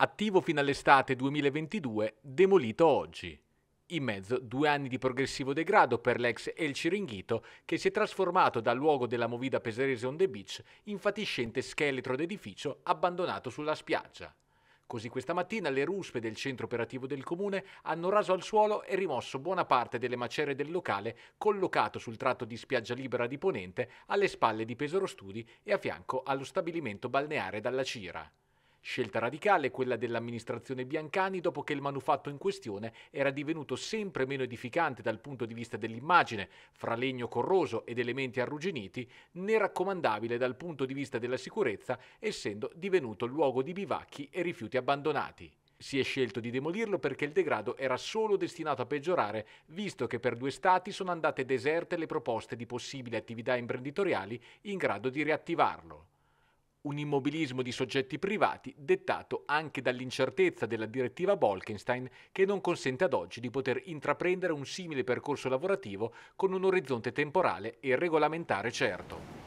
attivo fino all'estate 2022, demolito oggi. In mezzo due anni di progressivo degrado per l'ex El Ciringuito, che si è trasformato dal luogo della movida peserese on the beach in fatiscente scheletro d'edificio abbandonato sulla spiaggia. Così questa mattina le ruspe del centro operativo del comune hanno raso al suolo e rimosso buona parte delle macerie del locale collocato sul tratto di spiaggia libera di Ponente alle spalle di Pesaro Studi e a fianco allo stabilimento balneare dalla Cira. Scelta radicale quella dell'amministrazione Biancani dopo che il manufatto in questione era divenuto sempre meno edificante dal punto di vista dell'immagine, fra legno corroso ed elementi arrugginiti, né raccomandabile dal punto di vista della sicurezza, essendo divenuto luogo di bivacchi e rifiuti abbandonati. Si è scelto di demolirlo perché il degrado era solo destinato a peggiorare, visto che per due stati sono andate deserte le proposte di possibili attività imprenditoriali in grado di riattivarlo un immobilismo di soggetti privati dettato anche dall'incertezza della direttiva Bolkenstein che non consente ad oggi di poter intraprendere un simile percorso lavorativo con un orizzonte temporale e regolamentare certo.